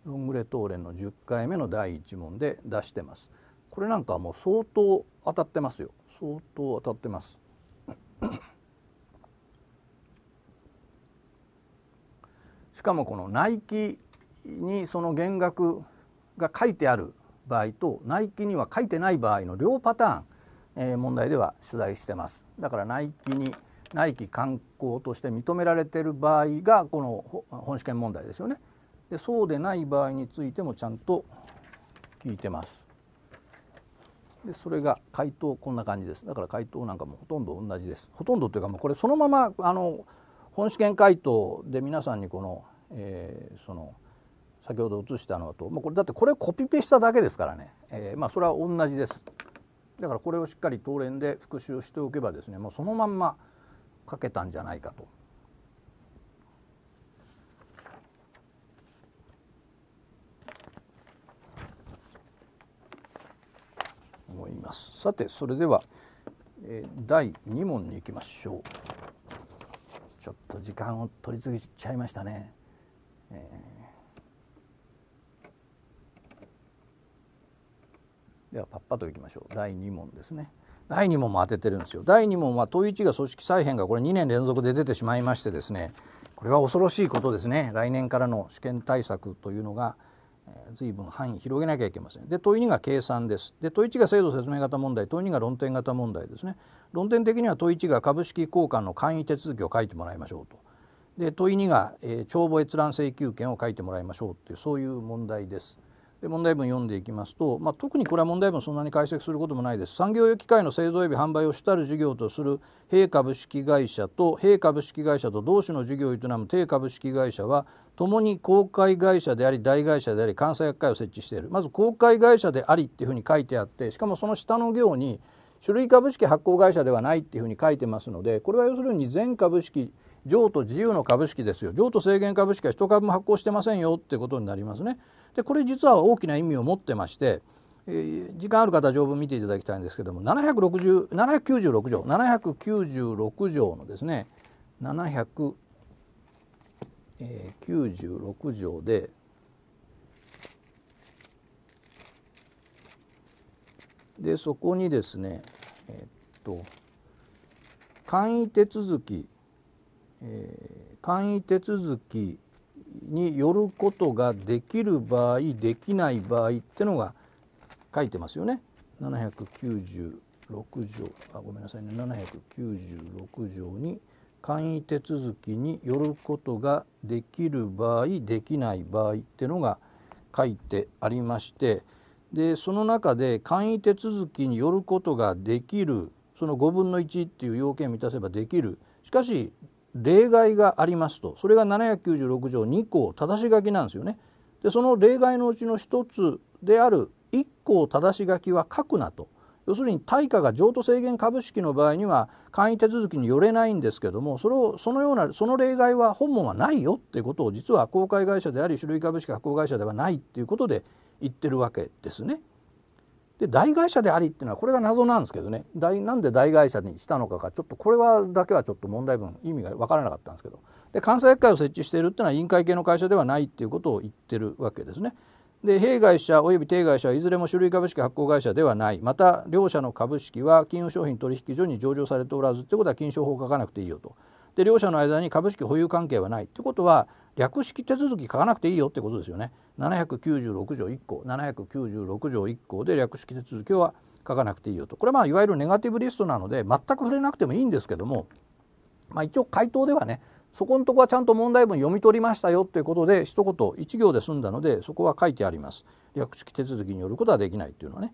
ロングレ答ンの10回目の第1問で出してます。これなんかもう相当当たってますよ相当当たってます しかもこのナイキにその減額が書いてある場合とナイキには書いてない場合の両パターン、えー、問題では取材してますだからナイキにナイキ観光として認められている場合がこの本試験問題ですよねでそうでない場合についてもちゃんと聞いてますでそれが回答こんな感じですだから回答なんかもほとんど同じですほとんどというかもうこれそのままあの本試験回答で皆さんにこの、えー、その先ほど写したのと、もうこれだってこれコピペしただけですからね、えー、まあそれは同じですだからこれをしっかり当連で復習しておけばですねもうそのまんま書けたんじゃないかとますさてそれでは、えー、第2問に行きましょうちょっと時間を取り過ぎちゃいましたね、えー、ではパッパといきましょう第2問ですね第2問も当ててるんですよ第2問は統一が組織再編がこれ2年連続で出てしまいましてですねこれは恐ろしいことですね来年からの試験対策というのが随分範囲広げなきゃいけません。で問い2が計算です。で問1が制度説明型問題問2が論点型問題ですね。論点的には問1が株式交換の簡易手続きを書いてもらいましょうと。で問2が、えー、帳簿閲覧請求権を書いてもらいましょうっていうそういう問題です。で問題文読んでいきますと、まあ、特にこれは問題文そんなに解析することもないです産業用機械の製造及び販売を主たる事業とする弊株式会社と弊株式会社と同種の事業を営む低株式会社は共に公開会社であり大会社であり監査役会を設置しているまず公開会社でありっていうふうに書いてあってしかもその下の行に種類株式発行会社ではないっていうふうに書いてますのでこれは要するに全株式譲渡自由の株式ですよ譲渡制限株式は1株も発行してませんよってことになりますね。でこれ実は大きな意味を持ってまして、えー、時間ある方条文見ていただきたいんですけども7 9 6条796条のですね796条ででそこにですねえっと簡易手続き、えー、簡易手続きによることができる場合できない場合ってのが書いてますよね。796条あごめんなさいね796条に簡易手続きによることができる場合できない場合ってのが書いてありましてでその中で簡易手続きによることができるその5分の1っていう要件を満たせばできるしかし例外がありますとそれが796条2項正し書きなんですよね。でその例外のうちの一つである1項正し書きは書くなと要するに対価が譲渡制限株式の場合には簡易手続きによれないんですけどもそれをそのようなその例外は本文はないよっていうことを実は公開会社であり種類株式発行会社ではないっていうことで言ってるわけですね。で代替社でありっていうのはこれが謎なんですけどねなんで代替社にしたのかがちょっとこれはだけはちょっと問題文意味が分からなかったんですけどで監査役会を設置しているっていうのは委員会系の会社ではないっていうことを言ってるわけですね。で弊害者及び定会社はいずれも種類株式発行会社ではないまた両社の株式は金融商品取引所に上場されておらずということは金止。法を書かなくていいよとで両者の間に株式保有関係はないってことは略式手続き書かなくていいよってことですよね796条1項796条1項で略式手続きは書かなくていいよとこれまあいわゆるネガティブリストなので全く触れなくてもいいんですけども、まあ、一応回答ではねそこのとこはちゃんと問題文読み取りましたよということで一言1行で済んだのでそこは書いてあります略式手続きによることはできないっていうのはね。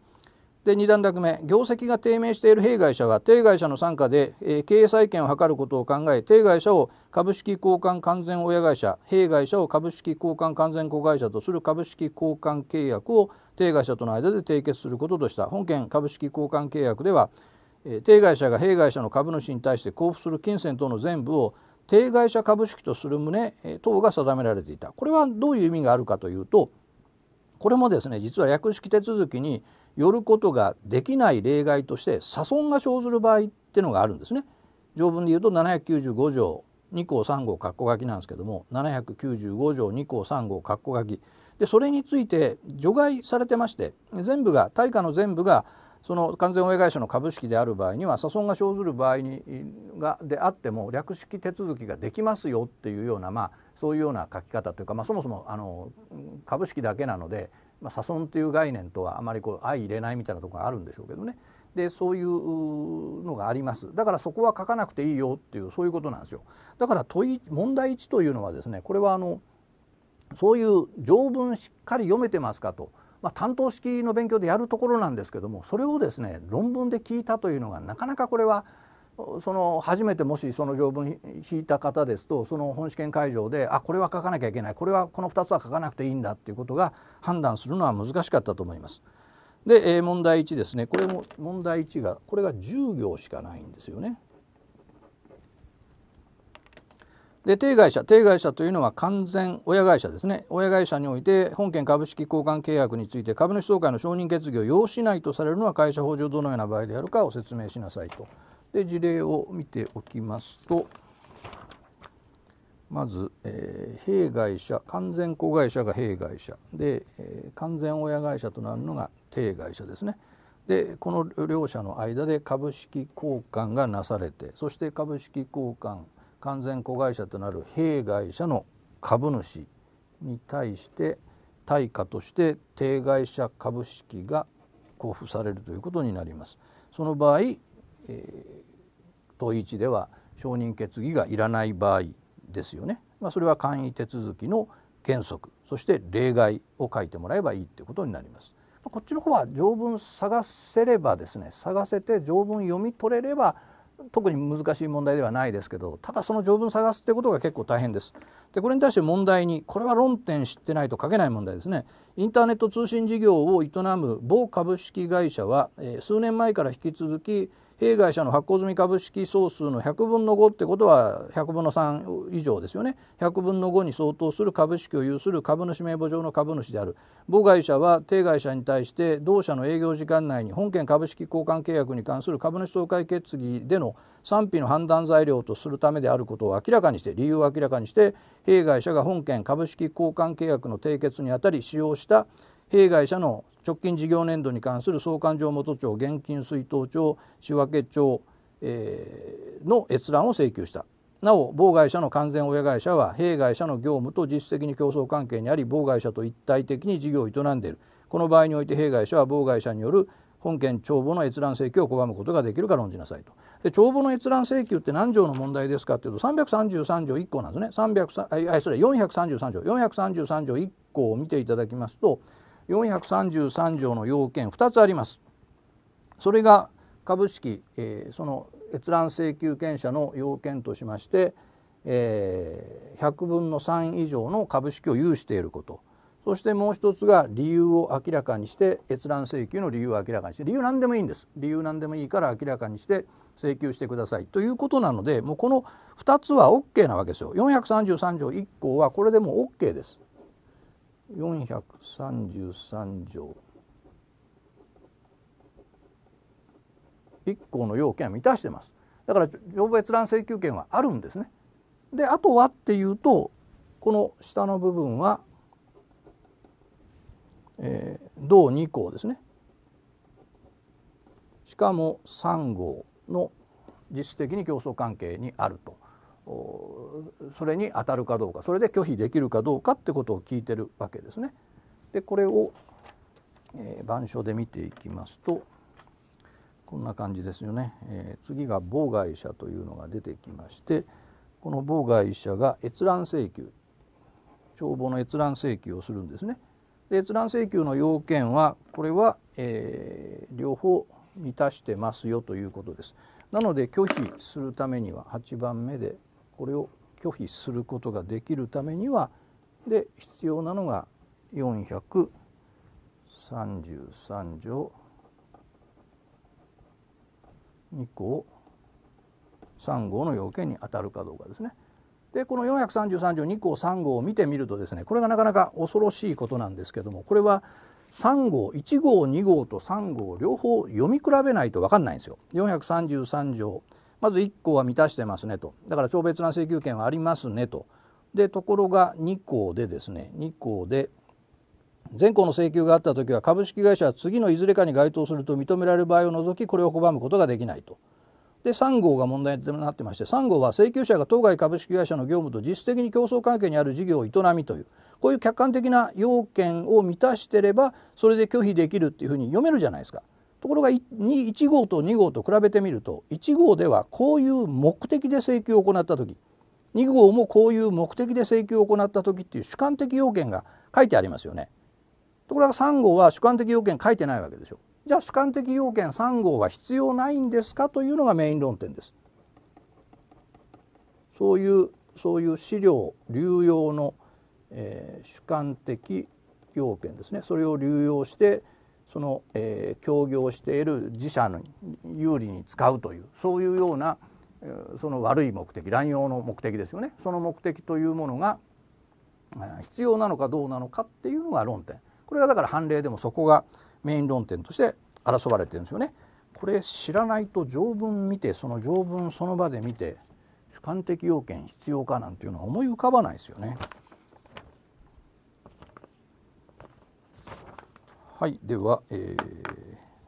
で2段落目業績が低迷している弊害者は定害者の傘下で、えー、経営再建を図ることを考え定害者を株式交換完全親会社弊害者を株式交換完全子会社とする株式交換契約を定害者との間で締結することとした本件株式交換契約では、えー、定害者が弊害者の株主に対して交付する金銭等の全部を定害者株式とする旨、えー、等が定められていたこれはどういう意味があるかというとこれもですね実は略式手続きに寄ることができない例外として差損が生ずる場合ってのがあるんですね。条文で言うと795条2項3号括弧書きなんですけども795条2項3号括弧書きでそれについて除外されてまして全部が対価の全部がその完全親会社の株式である場合には差損が生ずる場合にがであっても略式手続きができますよっていうような、まあ、そういうような書き方というか、まあ、そもそもあの株式だけなのでまあ、差損という概念とはあまりこう相入れないみたいなところがあるんでしょうけどねでそういうのがありますだからそこは書かなくていいよっていうそういうことなんですよだから問い問題1というのはですねこれはあのそういう条文しっかり読めてますかと、まあ、担当式の勉強でやるところなんですけどもそれをですね論文で聞いたというのがなかなかこれはその初めてもしその条文引いた方ですとその本試験会場であこれは書かなきゃいけないこれはこの2つは書かなくていいんだっていうことが判断するのは難しかったと思います。で、えー、問題1ですねこれも問題1がこれが10行しかないんですよね。で定外者定外者というのは完全親会社ですね親会社において本件株式交換契約について株主総会の承認決議を要しないとされるのは会社法上どのような場合であるかを説明しなさいと。で事例を見ておきますとまず、えー、弊害者完全子会社が弊害者で、えー、完全親会社となるのが帝会社ですね。でこの両者の間で株式交換がなされてそして株式交換完全子会社となる弊害者の株主に対して対価として帝外者株式が交付されるということになります。その場合、えー、問1では承認決議がいらない場合ですよね、まあ、それは簡易手続きの原則そして例外を書いてもらえばいいってことになります。こっちの方は条文探せればですね探せて条文読み取れれば特に難しい問題ではないですけどただその条文探すってことが結構大変です。でこれに対して問題にこれは論点知ってないと書けない問題ですね。インターネット通信事業を営む某株式会社は、え数年前から引き続き弊会社の発行済み株式総数の100分の5ってことは100分の3以上ですよね100分の5に相当する株式を有する株主名簿上の株主である母会社は定会社に対して同社の営業時間内に本件株式交換契約に関する株主総会決議での賛否の判断材料とするためであることを明らかにして理由を明らかにして弊会社が本件株式交換契約の締結にあたり使用した弊害者の直近事業年度に関する総勘定元帳現金水納帳仕分帳、えー、の閲覧を請求したなお妨害者の完全親会社は弊害者の業務と実質的に競争関係にあり妨害者と一体的に事業を営んでいるこの場合において弊害者は妨害者による本件帳簿の閲覧請求を拒むことができるか論じなさいと。で帳簿の閲覧請求って何条の問題ですかっていうと333条1項なんですね。300あそれ4 3条3条433条1項を見ていただきますと433条の要件2つあります。それが株式、えー、その閲覧請求権者の要件としまして、えー、100分の3以上の株式を有していることそしてもう一つが理由を明らかにして閲覧請求の理由を明らかにして理由何でもいいんです理由何でもいいから明らかにして請求してくださいということなのでもうこの2つは OK なわけですよ433条1項はこれでも OK です433条1項の要件は満たしてますだから条報閲覧請求権はあるんですねであとはっていうとこの下の部分は、えー、同2項ですねしかも3号の実質的に競争関係にあるとそれに当たるかどうかそれで拒否できるかどうかってことを聞いてるわけですね。でこれを、えー、板書で見ていきますとこんな感じですよね、えー、次が妨害者というのが出てきましてこの妨害者が閲覧請求帳簿の閲覧請求をするんですね。で閲覧請求の要件はこれは、えー、両方満たしてますよということです。なので拒否するためには8番目でこれを拒否することができるためにはで必要なのが433条2項3号の要件に当たるかどうかですね。でこの433条2項3号を見てみるとですねこれがなかなか恐ろしいことなんですけどもこれは3号1号2号と3号両方読み比べないと分かんないんですよ。433条まず1項は満たしてますねとだから超別な請求権はありますねとでところが2項でですね2項で全項の請求があった時は株式会社は次のいずれかに該当すると認められる場合を除きこれを拒むことができないと。で3号が問題になってまして3号は請求者が当該株式会社の業務と実質的に競争関係にある事業を営みというこういう客観的な要件を満たしてればそれで拒否できるっていうふうに読めるじゃないですか。ところが1号と2号と比べてみると1号ではこういう目的で請求を行った時2号もこういう目的で請求を行った時っていう主観的要件が書いてありますよね。ところが3号は主観的要件書いてないわけでしょ。じゃあ主観的要件3号は必要ないんですかというのがメイン論点です。そういうそういう資料流用の、えー、主観的要件ですねそれを流用してその、えー、協業している自社の有利に使うというそういうようなその悪い目的乱用の目的ですよねその目的というものが必要なのかどうなのかっていうのが論点これがだから判例でもそこがメイン論点として争われてるんですよね。これ知らないと条文見てその条文その場で見て主観的要件必要かなんていうのは思い浮かばないですよね。はい、では、えー、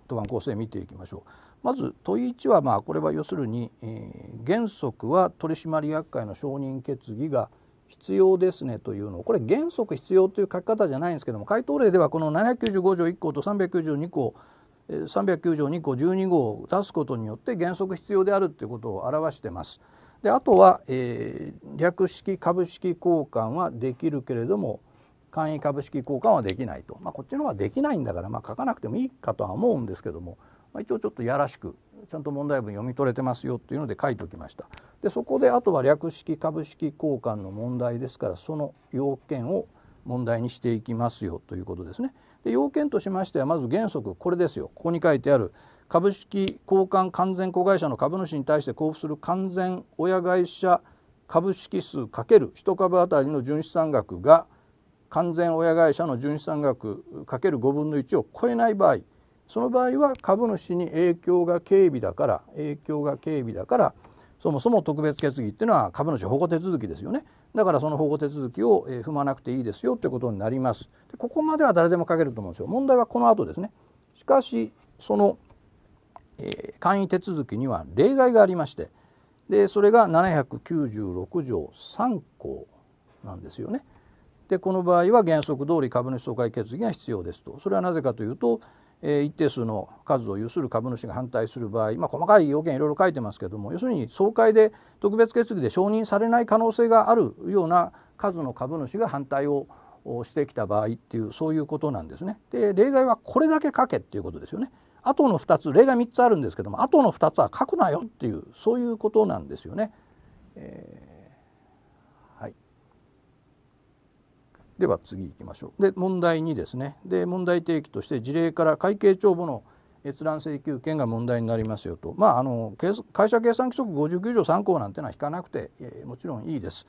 答案構成見ていきましょう。まず問い1は、まあ、これは要するに、えー、原則は取締役会の承認決議が必要ですねというのをこれ原則必要という書き方じゃないんですけども回答例ではこの795条1項と392項309条2項12号を出すことによって原則必要であるということを表してます。であとは、えー、略式株式交換はできるけれども簡易株式交換はできないと、まあ、こっちの方ができないんだから、まあ、書かなくてもいいかとは思うんですけども、まあ、一応ちょっとやらしくちゃんと問題文読み取れてますよっていうので書いておきましたでそこであとは略式株式交換の問題ですからその要件を問題にしていきますよということですねで要件としましてはまず原則これですよここに書いてある株式交換完全子会社の株主に対して交付する完全親会社株式数かける1株当たりの純資産額が完全親会社の純資産額かける5分の1を超えない場合その場合は株主に影響が軽微だから影響が軽微だからそもそも特別決議っていうのは株主保護手続きですよねだからその保護手続きを、踏まなくていいですよということになりますでここまでは誰でも書けると思うんですよ問題はこの後ですねしかしその、えー、簡易手続きには例外がありましてでそれが796条3項なんですよね。でこの場合は原則通り株主総会決議が必要ですとそれはなぜかというと、えー、一定数の数を有する株主が反対する場合、まあ、細かい要件いろいろ書いてますけども要するに総会で特別決議で承認されない可能性があるような数の株主が反対をしてきた場合っていうそういうことなんですね。で例外はこれだけ書けっていうことですよね。あとの2つ例外3つあるんですけどもあとの2つは書くなよっていうそういうことなんですよね。えーでは次行きましょう。で問題2ですね。で問題提起として事例から会計帳簿の閲覧請求権が問題になりますよと、まあ、あの会社計算規則59条3項なんてのは引かなくて、えー、もちろんいいです。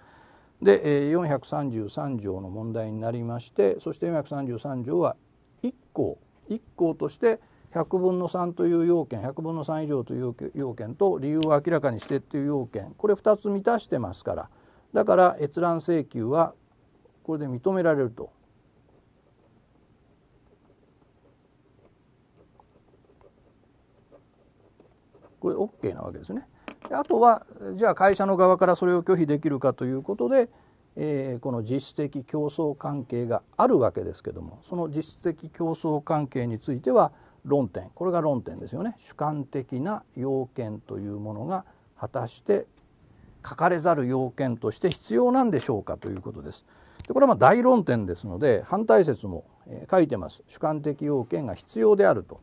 で、433条の問題になりましてそして433条は1項1項として100分の3という要件100分の3以上という要件と理由を明らかにしてという要件これ2つ満たしてますからだから閲覧請求はこれで認められると。これ OK なわけですね。であとはじゃあ会社の側からそれを拒否できるかということで、えー、この実質的競争関係があるわけですけどもその実質的競争関係については論点これが論点ですよね主観的な要件というものが果たして書かれざる要件として必要なんでしょうかということです。でこれはま大論点ですので反対説も書いてます主観的要件が必要であると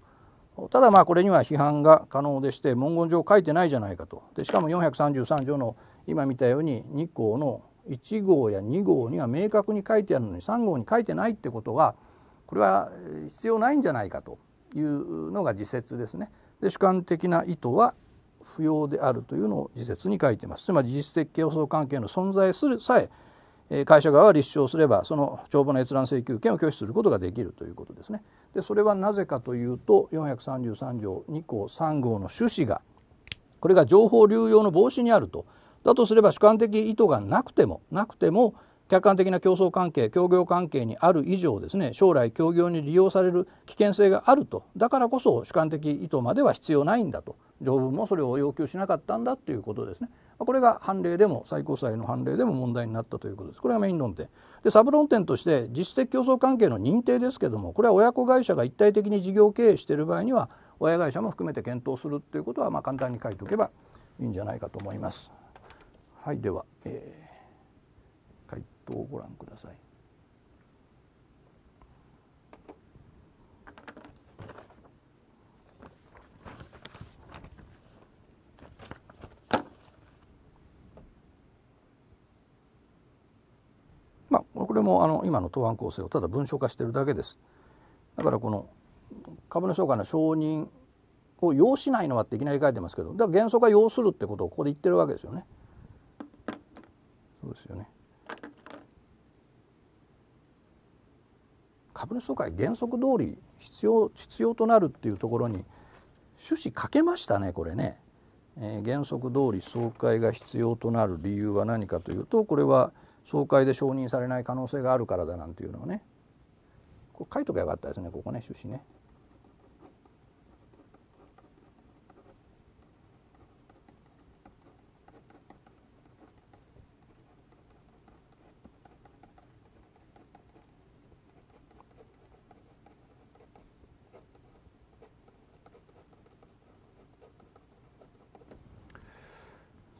ただまあこれには批判が可能でして文言上書いてないじゃないかとでしかも433条の今見たように2項の1号や2号には明確に書いてあるのに3号に書いてないってことはこれは必要ないんじゃないかというのが自説ですね。で主観的な意図は不要であるというのを自説に書いてますつまり実質的競争関係の存在するさえ会社側は立証すればその帳簿の閲覧請求権を拒否することができるということですね。でそれはなぜかというと433条2項3号の趣旨がこれが情報流用の防止にあるとだとすれば主観的意図がなくてもなくても客観的な競争関係協業関係にある以上ですね将来協業に利用される危険性があるとだからこそ主観的意図までは必要ないんだと条文もそれを要求しなかったんだということですね。これが判例でも最高裁の判例でも問題になったということです。これがメイン論点。で、サブ論点として実質的競争関係の認定ですけども、これは親子会社が一体的に事業経営している場合には親会社も含めて検討するということはまあ簡単に書いておけばいいんじゃないかと思います。はい、では、えー、回答をご覧ください。これもあの今の答案構成をただ文章化してるだけです。だからこの株主総会の承認を要しないのはっていきなり書いてますけどだから原則は要するってことをここで言ってるわけですよね。そうですよね株主総会原則通り必要必要となるっていうところに趣旨書けましたねこれね、えー、原則通り総会が必要となる理由は何かというとこれは総会で承認されない可能性があるからだなんていうのをねこう書いとけばよかったですねここね趣旨ね。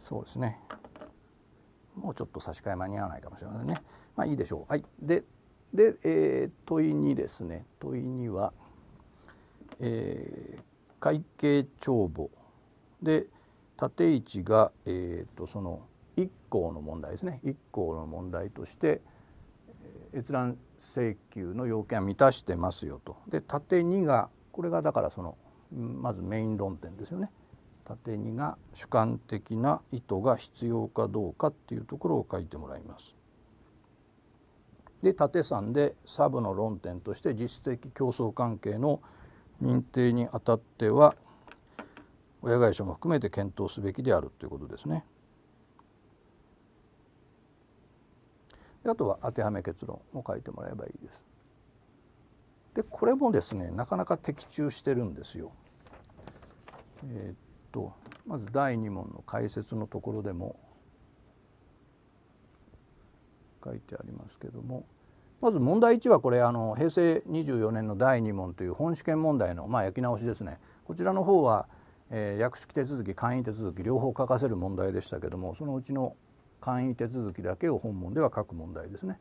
そうですねもうちょっと差し替え間に合わないかもしれませんね。まあいいでしょう。はい、でで、えー、問いにですね問いには、えー、会計帳簿で縦位置が、えーと、とその1項の問題ですね1項の問題として閲覧請求の要件は満たしてますよとで縦2がこれがだからそのまずメイン論点ですよね縦にが主観的な意図が必要かどうかっていうところを書いてもらいます。で縦3でサブの論点として実質的競争関係の認定にあたっては親会社も含めて検討すべきであるということですね。であとは当てはめ結論を書いてもらえばいいです。でこれもですねなかなか的中してるんですよ。えー、とまず第2問の解説のところでも書いてありますけどもまず問題1はこれあの平成24年の第2問という本試験問題の、まあ、焼き直しですねこちらの方は、えー、略式手続き簡易手続き両方書かせる問題でしたけどもそのうちの簡易手続きだけを本問では書く問題ですね。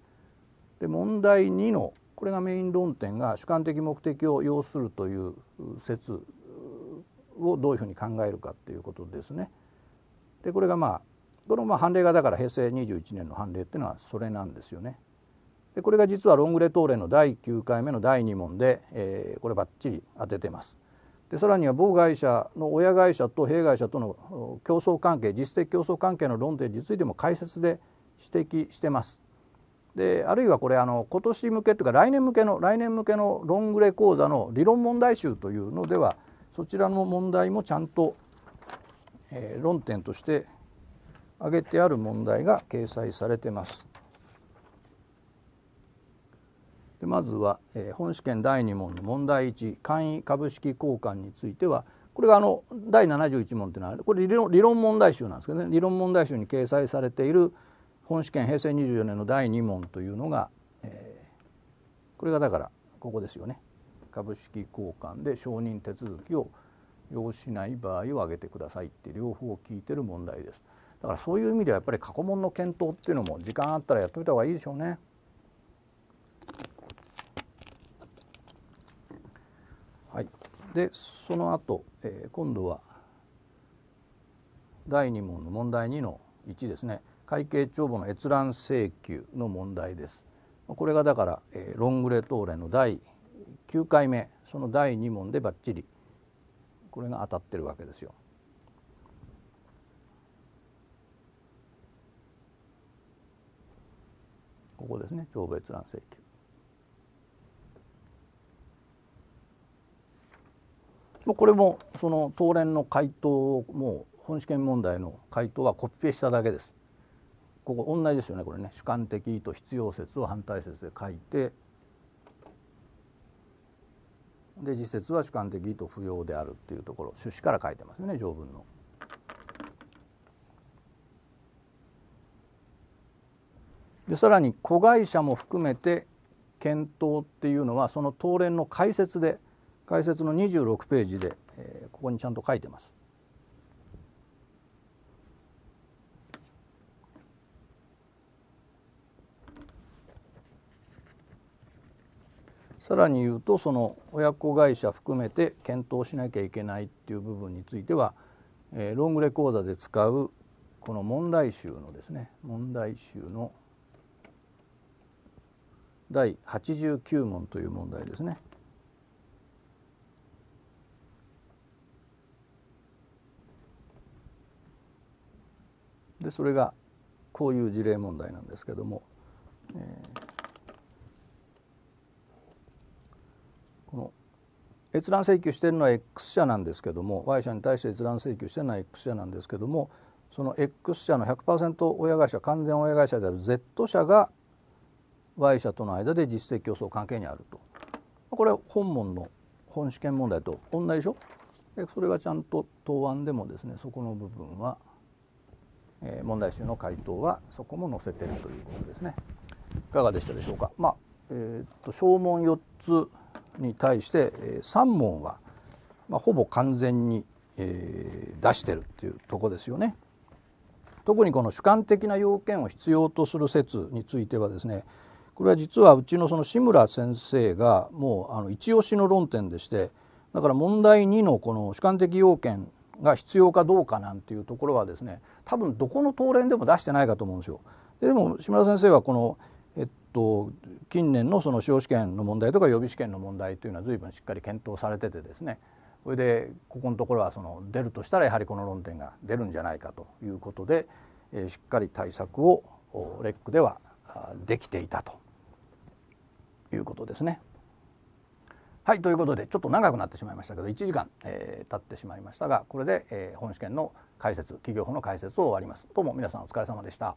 で問題2のこれがメイン論点が主観的目的を要するという説をどういうふうに考えるかっていうことですね。でこれがまあこのまあ判例がだから平成21年の判例っていうのはそれなんですよね。でこれが実はロングレトーレの第9回目の第2問で、えー、こればっちり当ててます。でさらには某会社の親会社と弊会社との競争関係実質的競争関係の論点についても解説で指摘してます。であるいはこれあの今年向けというか来年向けの来年向けのロングレ講座の理論問題集というのではそちらの問題もちゃんと、えー、論点として挙げてある問題が掲載されてます。でまずは、えー、本試験第2問の問題1簡易株式交換についてはこれがあの第71問というのはこれ理論理論問題集なんですけどね理論問題集に掲載されている本試験平成24年の第2問というのが、えー、これがだからここですよね。株式交換で承認手続きを要しない場合を挙げてくださいって両方聞いてる問題ですだからそういう意味ではやっぱり過去問の検討っていうのも時間あったらやっといた方がいいでしょうねはいでその後、えー、今度は第2問の問題2の1ですね会計帳簿の閲覧請求の問題ですこれがだから、えー、ロングレトーレの第9回目その第2問でばっちりこれが当たってるわけですよ。ここですね長別覧請求。これもその東連の回答をもう本試験問題の回答はコピペしただけです。ここ同じですよねこれね主観的意図必要説を反対説で書いてで自説は主観的と不要であるっていうところ趣旨から書いてますよね条文の。でさらに子会社も含めて検討っていうのはその東連の解説で解説の26ページで、えー、ここにちゃんと書いてます。さらに言うとその親子会社含めて検討しなきゃいけないっていう部分については、えロングレ講座で使うこの問題集のですね問題集の第89問という問題ですね。でそれがこういう事例問題なんですけども、えー閲覧請求してるのは X 社なんですけども Y 社に対して閲覧請求してるのは X 社なんですけどもその X 社の100%親会社完全親会社である Z 社が Y 社との間で実績競争関係にあるとこれ本門の本試験問題と同じでしょそれがちゃんと答案でもですねそこの部分は、え問題集の回答はそこも載せてるということですねいかがでしたでしょうかまあえー、っと証文4つに対して3問は、まあ、ほぼ完全に、えー、出してるっていうとこですよね。特にこの主観的な要件を必要とする説についてはですねこれは実はうちのその志村先生がもうあの一押しの論点でしてだから問題2のこの主観的要件が必要かどうかなんていうところはですね多分どこの答練でも出してないかと思うんですよ。でも志村先生はこのと近年のその司法試験の問題とか予備試験の問題というのは随分しっかり検討されててですねそれでここのところはその出るとしたらやはりこの論点が出るんじゃないかということで、えしっかり対策をレックではできていたということですね。はいということでちょっと長くなってしまいましたけど1時間、えー、経ってしまいましたがこれで、えー、本試験の解説企業法の解説を終わります。どうも皆さんお疲れ様でした。